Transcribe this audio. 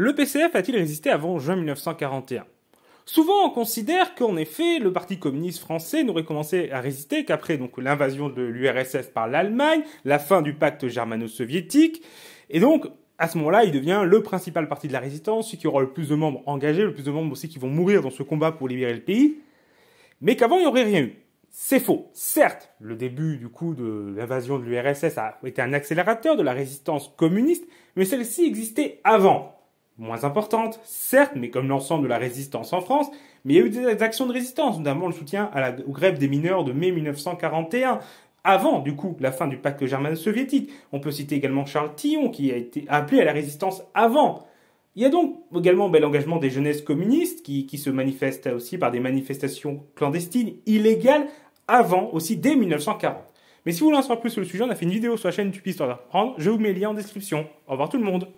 le PCF a-t-il résisté avant juin 1941 Souvent, on considère qu'en effet, le Parti communiste français n'aurait commencé à résister qu'après donc l'invasion de l'URSS par l'Allemagne, la fin du pacte germano-soviétique, et donc à ce moment-là, il devient le principal parti de la résistance, celui qui aura le plus de membres engagés, le plus de membres aussi qui vont mourir dans ce combat pour libérer le pays, mais qu'avant il n'y aurait rien eu. C'est faux. Certes, le début du coup de l'invasion de l'URSS a été un accélérateur de la résistance communiste, mais celle-ci existait avant moins importante, certes, mais comme l'ensemble de la résistance en France, mais il y a eu des actions de résistance, notamment le soutien à la grève des mineurs de mai 1941, avant du coup la fin du pacte germano-soviétique. On peut citer également Charles Tillon qui a été appelé à la résistance avant. Il y a donc également bel engagement des jeunesses communistes qui, se manifestent aussi par des manifestations clandestines, illégales, avant aussi dès 1940. Mais si vous voulez en savoir plus sur le sujet, on a fait une vidéo sur la chaîne YouTube Histoire Je vous mets le lien en description. Au revoir tout le monde